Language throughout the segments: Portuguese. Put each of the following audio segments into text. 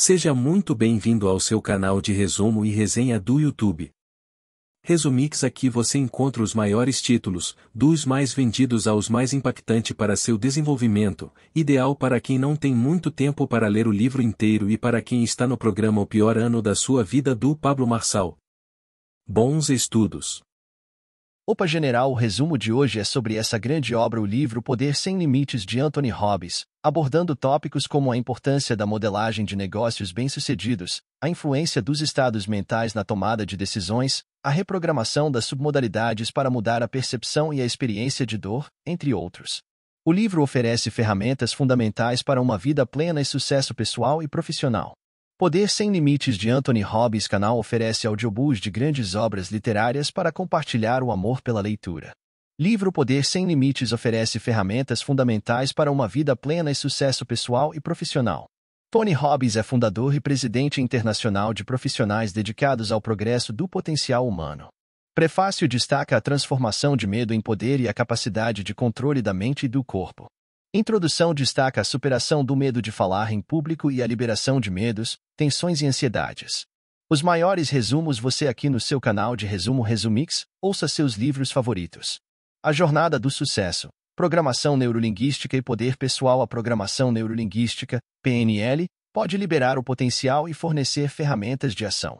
Seja muito bem-vindo ao seu canal de resumo e resenha do YouTube. Resumix aqui você encontra os maiores títulos, dos mais vendidos aos mais impactante para seu desenvolvimento, ideal para quem não tem muito tempo para ler o livro inteiro e para quem está no programa O Pior Ano da Sua Vida do Pablo Marçal. Bons estudos! Opa General, o resumo de hoje é sobre essa grande obra, o livro Poder Sem Limites de Anthony Hobbes, abordando tópicos como a importância da modelagem de negócios bem-sucedidos, a influência dos estados mentais na tomada de decisões, a reprogramação das submodalidades para mudar a percepção e a experiência de dor, entre outros. O livro oferece ferramentas fundamentais para uma vida plena e sucesso pessoal e profissional. Poder Sem Limites de Anthony Robbins Canal oferece audiobooks de grandes obras literárias para compartilhar o amor pela leitura. Livro Poder Sem Limites oferece ferramentas fundamentais para uma vida plena e sucesso pessoal e profissional. Tony Robbins é fundador e presidente internacional de profissionais dedicados ao progresso do potencial humano. Prefácio destaca a transformação de medo em poder e a capacidade de controle da mente e do corpo. Introdução destaca a superação do medo de falar em público e a liberação de medos, tensões e ansiedades. Os maiores resumos você aqui no seu canal de Resumo Resumix, ouça seus livros favoritos. A Jornada do Sucesso, Programação Neurolinguística e Poder Pessoal A programação neurolinguística, PNL, pode liberar o potencial e fornecer ferramentas de ação.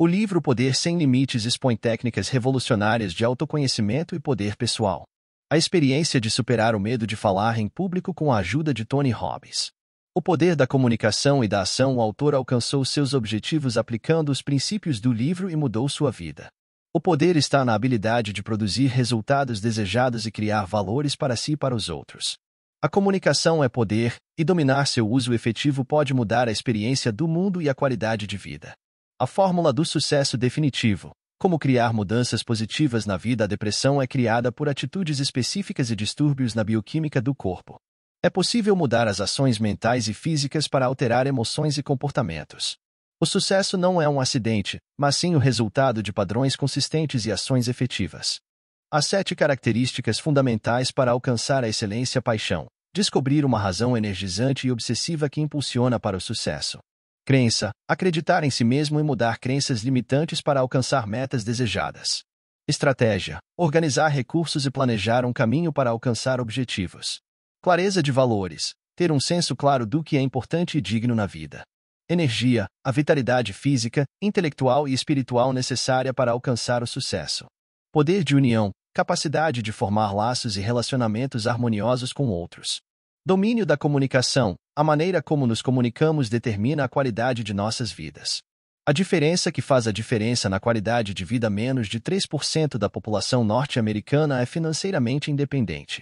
O livro Poder Sem Limites expõe técnicas revolucionárias de autoconhecimento e poder pessoal. A experiência de superar o medo de falar em público com a ajuda de Tony Robbins. O poder da comunicação e da ação, o autor alcançou seus objetivos aplicando os princípios do livro e mudou sua vida. O poder está na habilidade de produzir resultados desejados e criar valores para si e para os outros. A comunicação é poder, e dominar seu uso efetivo pode mudar a experiência do mundo e a qualidade de vida. A fórmula do sucesso definitivo. Como criar mudanças positivas na vida? A depressão é criada por atitudes específicas e distúrbios na bioquímica do corpo. É possível mudar as ações mentais e físicas para alterar emoções e comportamentos. O sucesso não é um acidente, mas sim o resultado de padrões consistentes e ações efetivas. Há sete características fundamentais para alcançar a excelência paixão. Descobrir uma razão energizante e obsessiva que impulsiona para o sucesso. Crença: acreditar em si mesmo e mudar crenças limitantes para alcançar metas desejadas. Estratégia: organizar recursos e planejar um caminho para alcançar objetivos. Clareza de valores: ter um senso claro do que é importante e digno na vida. Energia: a vitalidade física, intelectual e espiritual necessária para alcançar o sucesso. Poder de união: capacidade de formar laços e relacionamentos harmoniosos com outros. Domínio da comunicação. A maneira como nos comunicamos determina a qualidade de nossas vidas. A diferença que faz a diferença na qualidade de vida menos de 3% da população norte-americana é financeiramente independente.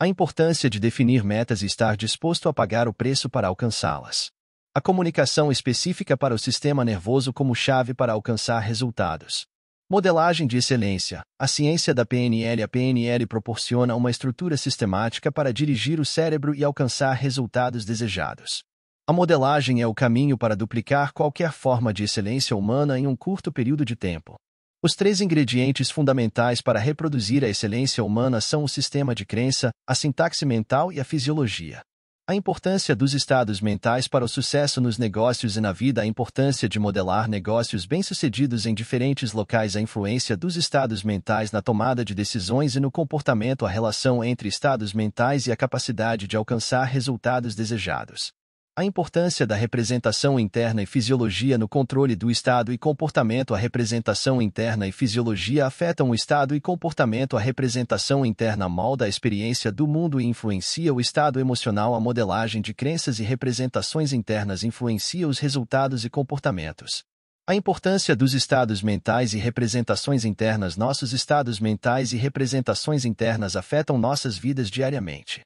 A importância de definir metas e estar disposto a pagar o preço para alcançá-las. A comunicação específica para o sistema nervoso como chave para alcançar resultados. Modelagem de excelência. A ciência da PNL. A PNL proporciona uma estrutura sistemática para dirigir o cérebro e alcançar resultados desejados. A modelagem é o caminho para duplicar qualquer forma de excelência humana em um curto período de tempo. Os três ingredientes fundamentais para reproduzir a excelência humana são o sistema de crença, a sintaxe mental e a fisiologia. A importância dos estados mentais para o sucesso nos negócios e na vida, a importância de modelar negócios bem-sucedidos em diferentes locais, a influência dos estados mentais na tomada de decisões e no comportamento, a relação entre estados mentais e a capacidade de alcançar resultados desejados. A importância da representação interna e fisiologia no controle do estado e comportamento. A representação interna e fisiologia afetam o estado e comportamento. A representação interna molda a experiência do mundo e influencia o estado emocional. A modelagem de crenças e representações internas influencia os resultados e comportamentos. A importância dos estados mentais e representações internas. Nossos estados mentais e representações internas afetam nossas vidas diariamente.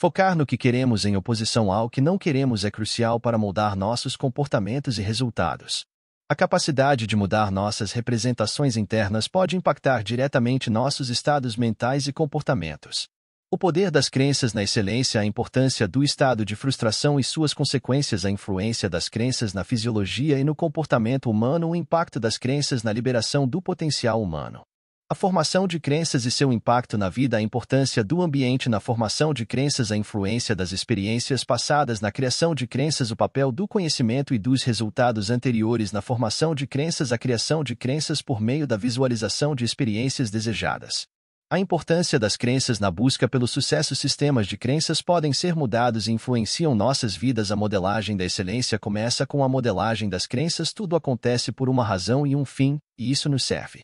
Focar no que queremos em oposição ao que não queremos é crucial para moldar nossos comportamentos e resultados. A capacidade de mudar nossas representações internas pode impactar diretamente nossos estados mentais e comportamentos. O poder das crenças na excelência, a importância do estado de frustração e suas consequências, a influência das crenças na fisiologia e no comportamento humano, o impacto das crenças na liberação do potencial humano. A formação de crenças e seu impacto na vida, a importância do ambiente na formação de crenças, a influência das experiências passadas na criação de crenças, o papel do conhecimento e dos resultados anteriores na formação de crenças, a criação de crenças por meio da visualização de experiências desejadas. A importância das crenças na busca pelo sucesso. Sistemas de crenças podem ser mudados e influenciam nossas vidas. A modelagem da excelência começa com a modelagem das crenças. Tudo acontece por uma razão e um fim, e isso nos serve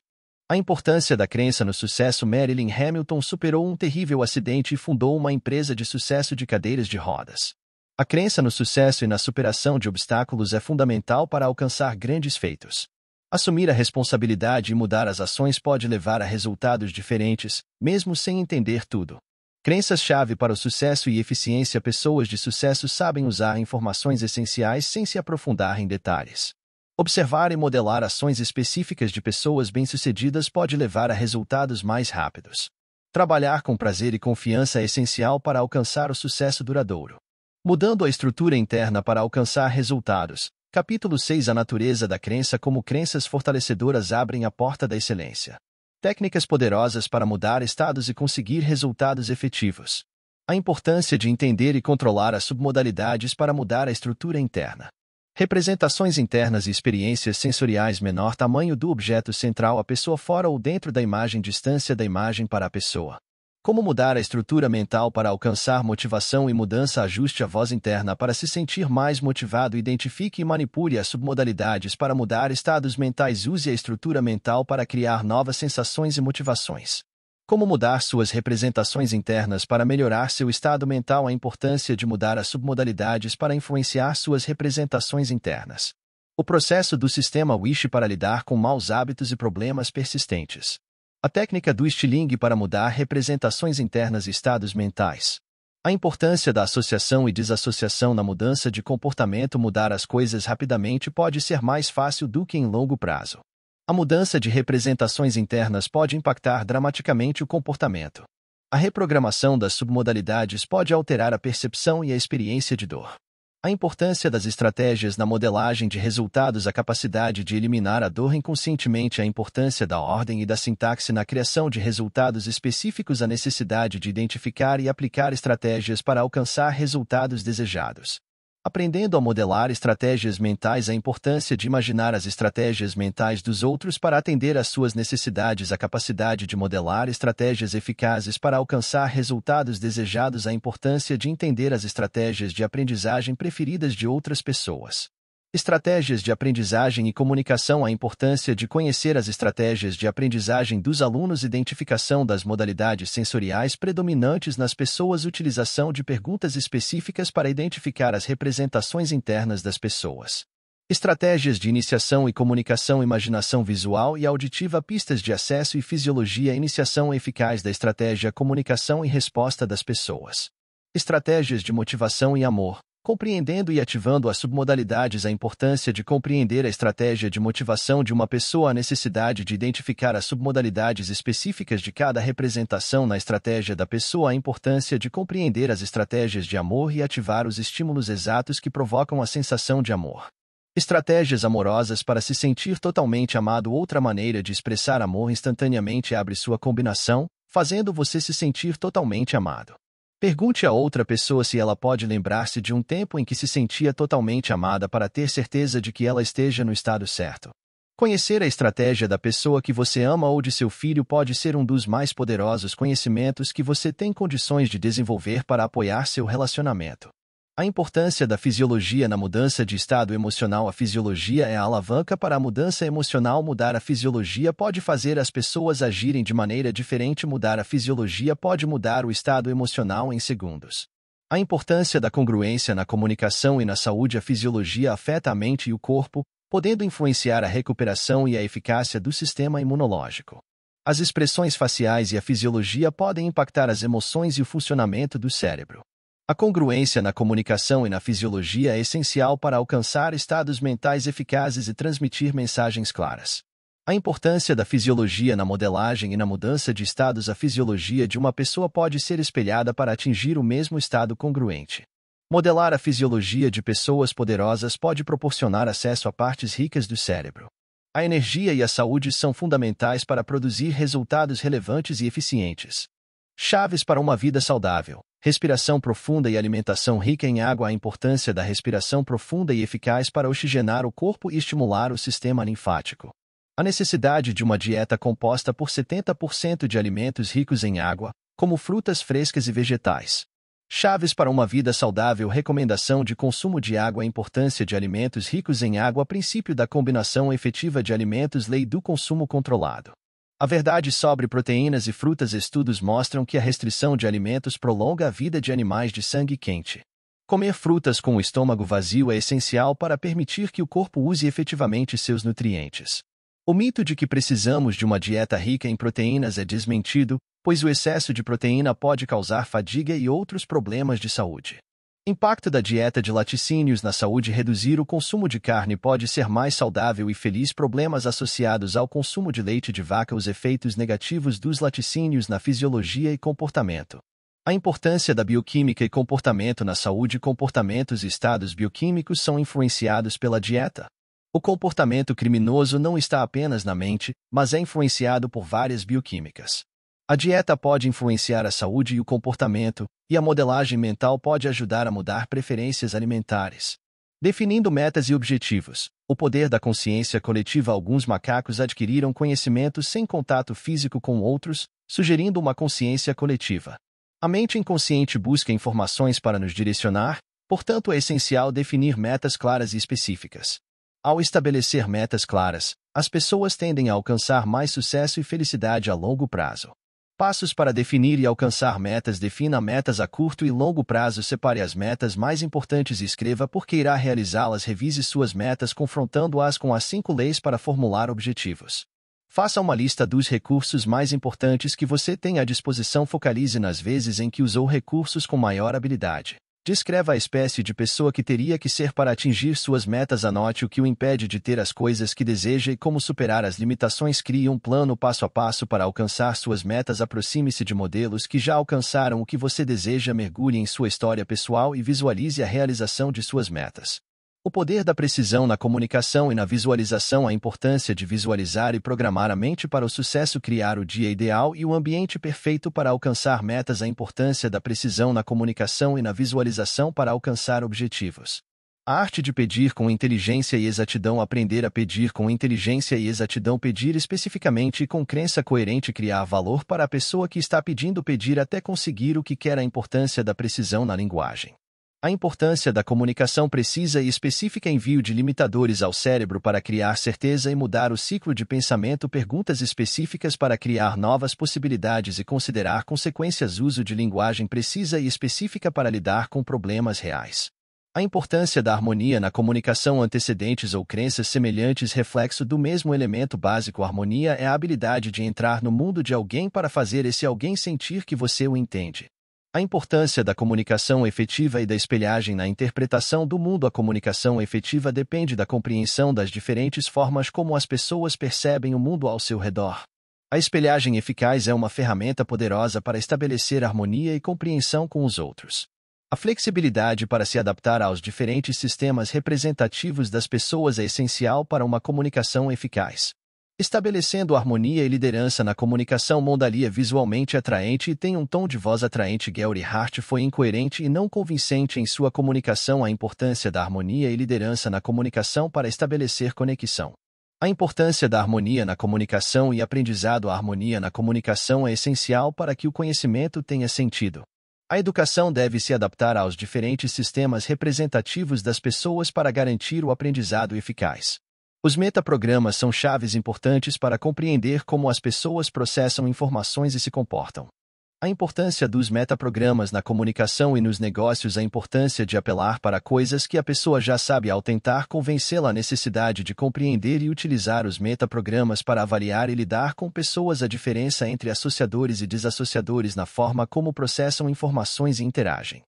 a importância da crença no sucesso Marilyn Hamilton superou um terrível acidente e fundou uma empresa de sucesso de cadeiras de rodas. A crença no sucesso e na superação de obstáculos é fundamental para alcançar grandes feitos. Assumir a responsabilidade e mudar as ações pode levar a resultados diferentes, mesmo sem entender tudo. Crenças-chave para o sucesso e eficiência Pessoas de sucesso sabem usar informações essenciais sem se aprofundar em detalhes. Observar e modelar ações específicas de pessoas bem-sucedidas pode levar a resultados mais rápidos. Trabalhar com prazer e confiança é essencial para alcançar o sucesso duradouro. Mudando a estrutura interna para alcançar resultados. Capítulo 6 A natureza da crença como crenças fortalecedoras abrem a porta da excelência. Técnicas poderosas para mudar estados e conseguir resultados efetivos. A importância de entender e controlar as submodalidades para mudar a estrutura interna representações internas e experiências sensoriais menor tamanho do objeto central à pessoa fora ou dentro da imagem distância da imagem para a pessoa. Como mudar a estrutura mental para alcançar motivação e mudança ajuste a voz interna para se sentir mais motivado identifique e manipule as submodalidades para mudar estados mentais use a estrutura mental para criar novas sensações e motivações. Como mudar suas representações internas para melhorar seu estado mental? A importância de mudar as submodalidades para influenciar suas representações internas. O processo do sistema Wish para lidar com maus hábitos e problemas persistentes. A técnica do Stiling para mudar representações internas e estados mentais. A importância da associação e desassociação na mudança de comportamento. Mudar as coisas rapidamente pode ser mais fácil do que em longo prazo. A mudança de representações internas pode impactar dramaticamente o comportamento. A reprogramação das submodalidades pode alterar a percepção e a experiência de dor. A importância das estratégias na modelagem de resultados, a capacidade de eliminar a dor inconscientemente, a importância da ordem e da sintaxe na criação de resultados específicos, a necessidade de identificar e aplicar estratégias para alcançar resultados desejados. Aprendendo a modelar estratégias mentais, a importância de imaginar as estratégias mentais dos outros para atender às suas necessidades, a capacidade de modelar estratégias eficazes para alcançar resultados desejados, a importância de entender as estratégias de aprendizagem preferidas de outras pessoas. Estratégias de aprendizagem e comunicação A importância de conhecer as estratégias de aprendizagem dos alunos, identificação das modalidades sensoriais predominantes nas pessoas, utilização de perguntas específicas para identificar as representações internas das pessoas. Estratégias de iniciação e comunicação, imaginação visual e auditiva, pistas de acesso e fisiologia, iniciação eficaz da estratégia, comunicação e resposta das pessoas. Estratégias de motivação e amor, compreendendo e ativando as submodalidades, a importância de compreender a estratégia de motivação de uma pessoa, a necessidade de identificar as submodalidades específicas de cada representação na estratégia da pessoa, a importância de compreender as estratégias de amor e ativar os estímulos exatos que provocam a sensação de amor. Estratégias amorosas para se sentir totalmente amado. Outra maneira de expressar amor instantaneamente abre sua combinação, fazendo você se sentir totalmente amado. Pergunte a outra pessoa se ela pode lembrar-se de um tempo em que se sentia totalmente amada para ter certeza de que ela esteja no estado certo. Conhecer a estratégia da pessoa que você ama ou de seu filho pode ser um dos mais poderosos conhecimentos que você tem condições de desenvolver para apoiar seu relacionamento. A importância da fisiologia na mudança de estado emocional. A fisiologia é a alavanca para a mudança emocional. Mudar a fisiologia pode fazer as pessoas agirem de maneira diferente. Mudar a fisiologia pode mudar o estado emocional em segundos. A importância da congruência na comunicação e na saúde. A fisiologia afeta a mente e o corpo, podendo influenciar a recuperação e a eficácia do sistema imunológico. As expressões faciais e a fisiologia podem impactar as emoções e o funcionamento do cérebro. A congruência na comunicação e na fisiologia é essencial para alcançar estados mentais eficazes e transmitir mensagens claras. A importância da fisiologia na modelagem e na mudança de estados A fisiologia de uma pessoa pode ser espelhada para atingir o mesmo estado congruente. Modelar a fisiologia de pessoas poderosas pode proporcionar acesso a partes ricas do cérebro. A energia e a saúde são fundamentais para produzir resultados relevantes e eficientes. Chaves para uma vida saudável. Respiração profunda e alimentação rica em água. A importância da respiração profunda e eficaz para oxigenar o corpo e estimular o sistema linfático. A necessidade de uma dieta composta por 70% de alimentos ricos em água, como frutas frescas e vegetais. Chaves para uma vida saudável Recomendação de consumo de água Importância de alimentos ricos em água Princípio da combinação efetiva de alimentos Lei do consumo controlado a verdade sobre proteínas e frutas estudos mostram que a restrição de alimentos prolonga a vida de animais de sangue quente. Comer frutas com o estômago vazio é essencial para permitir que o corpo use efetivamente seus nutrientes. O mito de que precisamos de uma dieta rica em proteínas é desmentido, pois o excesso de proteína pode causar fadiga e outros problemas de saúde. Impacto da dieta de laticínios na saúde Reduzir o consumo de carne pode ser mais saudável e feliz. Problemas associados ao consumo de leite de vaca, os efeitos negativos dos laticínios na fisiologia e comportamento. A importância da bioquímica e comportamento na saúde. Comportamentos e estados bioquímicos são influenciados pela dieta. O comportamento criminoso não está apenas na mente, mas é influenciado por várias bioquímicas. A dieta pode influenciar a saúde e o comportamento, e a modelagem mental pode ajudar a mudar preferências alimentares. Definindo metas e objetivos, o poder da consciência coletiva. Alguns macacos adquiriram conhecimento sem contato físico com outros, sugerindo uma consciência coletiva. A mente inconsciente busca informações para nos direcionar, portanto, é essencial definir metas claras e específicas. Ao estabelecer metas claras, as pessoas tendem a alcançar mais sucesso e felicidade a longo prazo. Passos para definir e alcançar metas. Defina metas a curto e longo prazo. Separe as metas mais importantes e escreva por que irá realizá-las. Revise suas metas confrontando-as com as cinco leis para formular objetivos. Faça uma lista dos recursos mais importantes que você tem à disposição. Focalize nas vezes em que usou recursos com maior habilidade. Descreva a espécie de pessoa que teria que ser para atingir suas metas. Anote o que o impede de ter as coisas que deseja e como superar as limitações. Crie um plano passo a passo para alcançar suas metas. Aproxime-se de modelos que já alcançaram o que você deseja. Mergulhe em sua história pessoal e visualize a realização de suas metas. O poder da precisão na comunicação e na visualização, a importância de visualizar e programar a mente para o sucesso, criar o dia ideal e o ambiente perfeito para alcançar metas, a importância da precisão na comunicação e na visualização para alcançar objetivos. A arte de pedir com inteligência e exatidão, aprender a pedir com inteligência e exatidão, pedir especificamente e com crença coerente, criar valor para a pessoa que está pedindo, pedir até conseguir o que quer, a importância da precisão na linguagem. A importância da comunicação precisa e específica envio de limitadores ao cérebro para criar certeza e mudar o ciclo de pensamento, perguntas específicas para criar novas possibilidades e considerar consequências, uso de linguagem precisa e específica para lidar com problemas reais. A importância da harmonia na comunicação antecedentes ou crenças semelhantes reflexo do mesmo elemento básico harmonia é a habilidade de entrar no mundo de alguém para fazer esse alguém sentir que você o entende. A importância da comunicação efetiva e da espelhagem na interpretação do mundo. A comunicação efetiva depende da compreensão das diferentes formas como as pessoas percebem o mundo ao seu redor. A espelhagem eficaz é uma ferramenta poderosa para estabelecer harmonia e compreensão com os outros. A flexibilidade para se adaptar aos diferentes sistemas representativos das pessoas é essencial para uma comunicação eficaz estabelecendo harmonia e liderança na comunicação. Mondalia visualmente atraente e tem um tom de voz atraente. Gary Hart foi incoerente e não convincente em sua comunicação. A importância da harmonia e liderança na comunicação para estabelecer conexão. A importância da harmonia na comunicação e aprendizado. A harmonia na comunicação é essencial para que o conhecimento tenha sentido. A educação deve se adaptar aos diferentes sistemas representativos das pessoas para garantir o aprendizado eficaz. Os metaprogramas são chaves importantes para compreender como as pessoas processam informações e se comportam. A importância dos metaprogramas na comunicação e nos negócios, a importância de apelar para coisas que a pessoa já sabe ao tentar convencê-la a necessidade de compreender e utilizar os metaprogramas para avaliar e lidar com pessoas, a diferença entre associadores e desassociadores na forma como processam informações e interagem.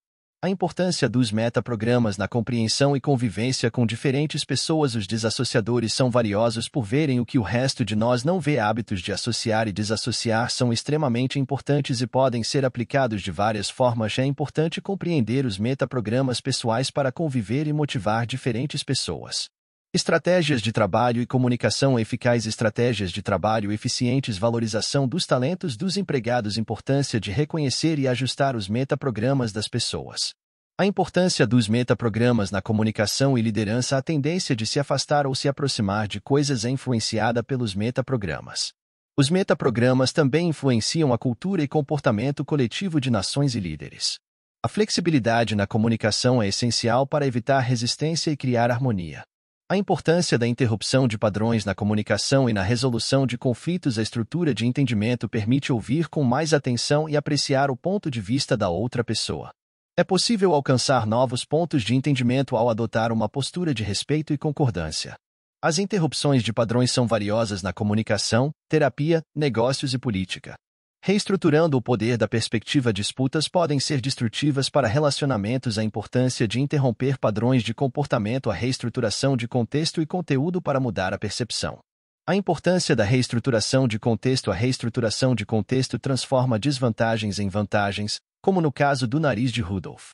A importância dos metaprogramas na compreensão e convivência com diferentes pessoas. Os desassociadores são valiosos por verem o que o resto de nós não vê. Hábitos de associar e desassociar são extremamente importantes e podem ser aplicados de várias formas. É importante compreender os metaprogramas pessoais para conviver e motivar diferentes pessoas. Estratégias de trabalho e comunicação eficaz, estratégias de trabalho eficientes, valorização dos talentos dos empregados, importância de reconhecer e ajustar os metaprogramas das pessoas. A importância dos metaprogramas na comunicação e liderança, a tendência de se afastar ou se aproximar de coisas é influenciada pelos metaprogramas. Os metaprogramas também influenciam a cultura e comportamento coletivo de nações e líderes. A flexibilidade na comunicação é essencial para evitar resistência e criar harmonia. A importância da interrupção de padrões na comunicação e na resolução de conflitos. A estrutura de entendimento permite ouvir com mais atenção e apreciar o ponto de vista da outra pessoa. É possível alcançar novos pontos de entendimento ao adotar uma postura de respeito e concordância. As interrupções de padrões são valiosas na comunicação, terapia, negócios e política reestruturando o poder da perspectiva disputas podem ser destrutivas para relacionamentos a importância de interromper padrões de comportamento a reestruturação de contexto e conteúdo para mudar a percepção. A importância da reestruturação de contexto a reestruturação de contexto transforma desvantagens em vantagens, como no caso do nariz de Rudolf.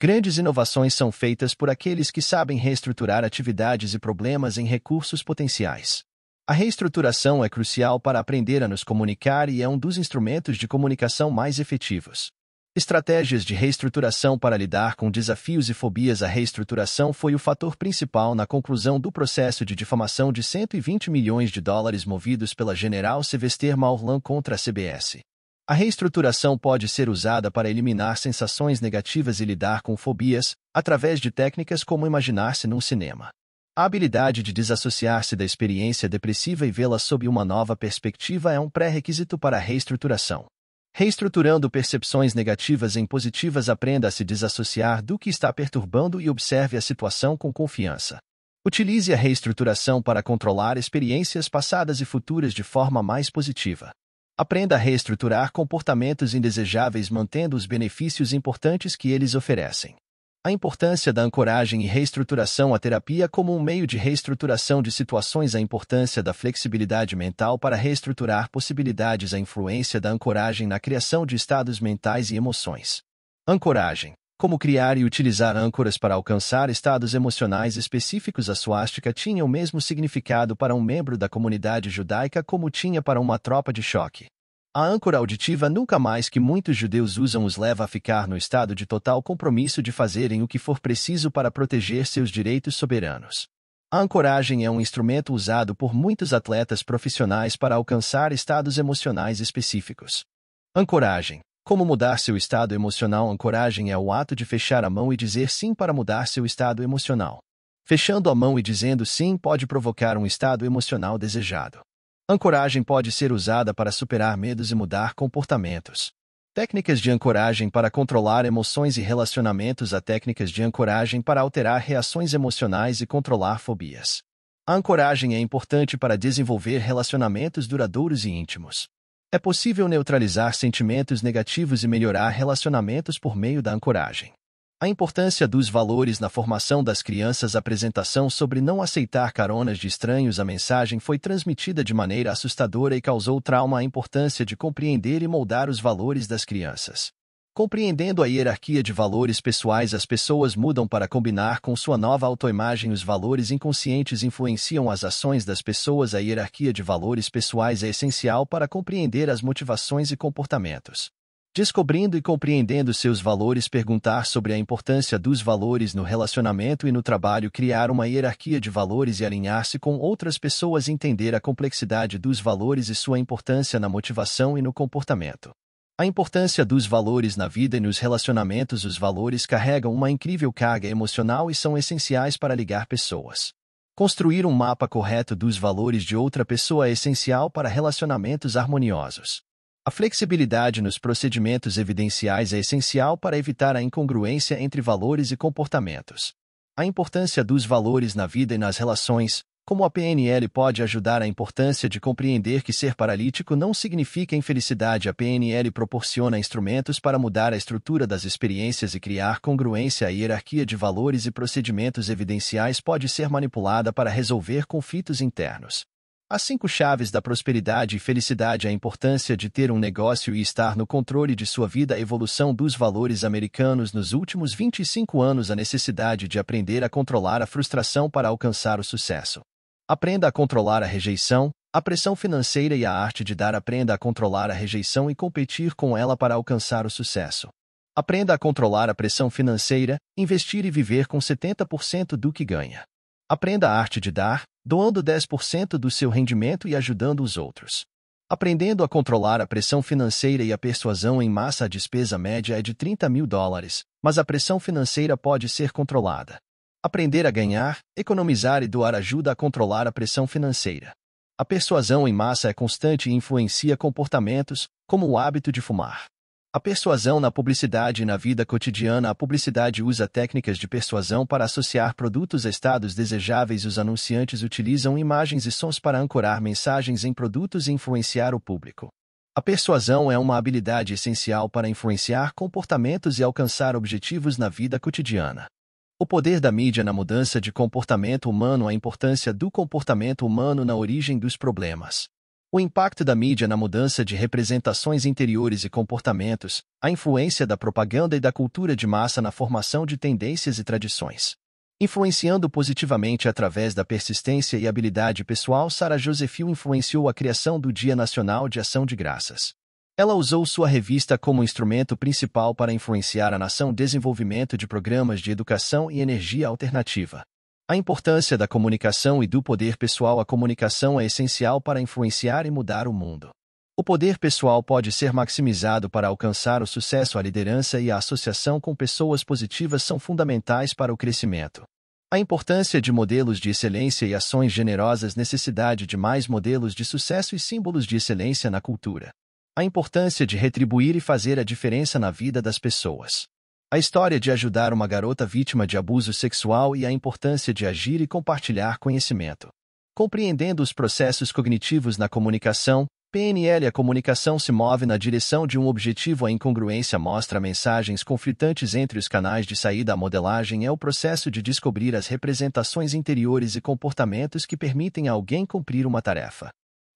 Grandes inovações são feitas por aqueles que sabem reestruturar atividades e problemas em recursos potenciais. A reestruturação é crucial para aprender a nos comunicar e é um dos instrumentos de comunicação mais efetivos. Estratégias de reestruturação para lidar com desafios e fobias. A reestruturação foi o fator principal na conclusão do processo de difamação de 120 milhões de dólares movidos pela General Sylvester Maurlan contra a CBS. A reestruturação pode ser usada para eliminar sensações negativas e lidar com fobias, através de técnicas como imaginar-se num cinema. A habilidade de desassociar-se da experiência depressiva e vê-la sob uma nova perspectiva é um pré-requisito para a reestruturação. Reestruturando percepções negativas em positivas, aprenda a se desassociar do que está perturbando e observe a situação com confiança. Utilize a reestruturação para controlar experiências passadas e futuras de forma mais positiva. Aprenda a reestruturar comportamentos indesejáveis mantendo os benefícios importantes que eles oferecem a importância da ancoragem e reestruturação à terapia como um meio de reestruturação de situações, a importância da flexibilidade mental para reestruturar possibilidades, a influência da ancoragem na criação de estados mentais e emoções. Ancoragem. Como criar e utilizar âncoras para alcançar estados emocionais específicos. A suástica tinha o mesmo significado para um membro da comunidade judaica como tinha para uma tropa de choque. A âncora auditiva nunca mais que muitos judeus usam os leva a ficar no estado de total compromisso de fazerem o que for preciso para proteger seus direitos soberanos. A ancoragem é um instrumento usado por muitos atletas profissionais para alcançar estados emocionais específicos. Ancoragem. Como mudar seu estado emocional? Ancoragem é o ato de fechar a mão e dizer sim para mudar seu estado emocional. Fechando a mão e dizendo sim pode provocar um estado emocional desejado. Ancoragem pode ser usada para superar medos e mudar comportamentos. Técnicas de ancoragem para controlar emoções e relacionamentos a técnicas de ancoragem para alterar reações emocionais e controlar fobias. A ancoragem é importante para desenvolver relacionamentos duradouros e íntimos. É possível neutralizar sentimentos negativos e melhorar relacionamentos por meio da ancoragem. A importância dos valores na formação das crianças. A apresentação sobre não aceitar caronas de estranhos. A mensagem foi transmitida de maneira assustadora e causou trauma. A importância de compreender e moldar os valores das crianças. Compreendendo a hierarquia de valores pessoais, as pessoas mudam para combinar com sua nova autoimagem. Os valores inconscientes influenciam as ações das pessoas. A hierarquia de valores pessoais é essencial para compreender as motivações e comportamentos descobrindo e compreendendo seus valores, perguntar sobre a importância dos valores no relacionamento e no trabalho, criar uma hierarquia de valores e alinhar-se com outras pessoas, entender a complexidade dos valores e sua importância na motivação e no comportamento. A importância dos valores na vida e nos relacionamentos, os valores carregam uma incrível carga emocional e são essenciais para ligar pessoas. Construir um mapa correto dos valores de outra pessoa é essencial para relacionamentos harmoniosos. A flexibilidade nos procedimentos evidenciais é essencial para evitar a incongruência entre valores e comportamentos. A importância dos valores na vida e nas relações, como a PNL pode ajudar a importância de compreender que ser paralítico não significa infelicidade. A PNL proporciona instrumentos para mudar a estrutura das experiências e criar congruência. A hierarquia de valores e procedimentos evidenciais pode ser manipulada para resolver conflitos internos. As cinco chaves da prosperidade e felicidade é a importância de ter um negócio e estar no controle de sua vida a evolução dos valores americanos nos últimos 25 anos a necessidade de aprender a controlar a frustração para alcançar o sucesso. Aprenda a controlar a rejeição, a pressão financeira e a arte de dar aprenda a controlar a rejeição e competir com ela para alcançar o sucesso. Aprenda a controlar a pressão financeira, investir e viver com 70% do que ganha. Aprenda a arte de dar, doando 10% do seu rendimento e ajudando os outros. Aprendendo a controlar a pressão financeira e a persuasão em massa, a despesa média é de 30 mil dólares, mas a pressão financeira pode ser controlada. Aprender a ganhar, economizar e doar ajuda a controlar a pressão financeira. A persuasão em massa é constante e influencia comportamentos, como o hábito de fumar. A persuasão na publicidade e na vida cotidiana. A publicidade usa técnicas de persuasão para associar produtos a estados desejáveis. Os anunciantes utilizam imagens e sons para ancorar mensagens em produtos e influenciar o público. A persuasão é uma habilidade essencial para influenciar comportamentos e alcançar objetivos na vida cotidiana. O poder da mídia na mudança de comportamento humano, a importância do comportamento humano na origem dos problemas o impacto da mídia na mudança de representações interiores e comportamentos, a influência da propaganda e da cultura de massa na formação de tendências e tradições. Influenciando positivamente através da persistência e habilidade pessoal, Sara Josefil influenciou a criação do Dia Nacional de Ação de Graças. Ela usou sua revista como instrumento principal para influenciar a nação desenvolvimento de programas de educação e energia alternativa. A importância da comunicação e do poder pessoal. A comunicação é essencial para influenciar e mudar o mundo. O poder pessoal pode ser maximizado para alcançar o sucesso. A liderança e a associação com pessoas positivas são fundamentais para o crescimento. A importância de modelos de excelência e ações generosas, necessidade de mais modelos de sucesso e símbolos de excelência na cultura. A importância de retribuir e fazer a diferença na vida das pessoas. A história de ajudar uma garota vítima de abuso sexual e a importância de agir e compartilhar conhecimento. Compreendendo os processos cognitivos na comunicação, PNL A comunicação se move na direção de um objetivo. A incongruência mostra mensagens conflitantes entre os canais de saída. A modelagem é o processo de descobrir as representações interiores e comportamentos que permitem a alguém cumprir uma tarefa.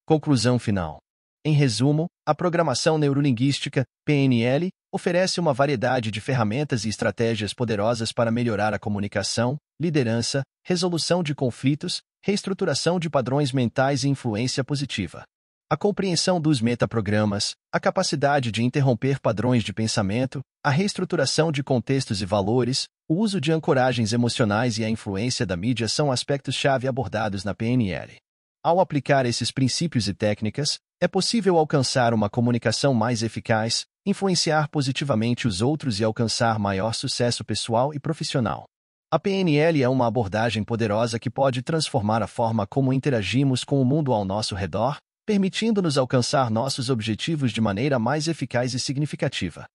Conclusão final. Em resumo, a programação neurolinguística, PNL, oferece uma variedade de ferramentas e estratégias poderosas para melhorar a comunicação, liderança, resolução de conflitos, reestruturação de padrões mentais e influência positiva. A compreensão dos metaprogramas, a capacidade de interromper padrões de pensamento, a reestruturação de contextos e valores, o uso de ancoragens emocionais e a influência da mídia são aspectos-chave abordados na PNL. Ao aplicar esses princípios e técnicas, é possível alcançar uma comunicação mais eficaz, influenciar positivamente os outros e alcançar maior sucesso pessoal e profissional. A PNL é uma abordagem poderosa que pode transformar a forma como interagimos com o mundo ao nosso redor, permitindo-nos alcançar nossos objetivos de maneira mais eficaz e significativa.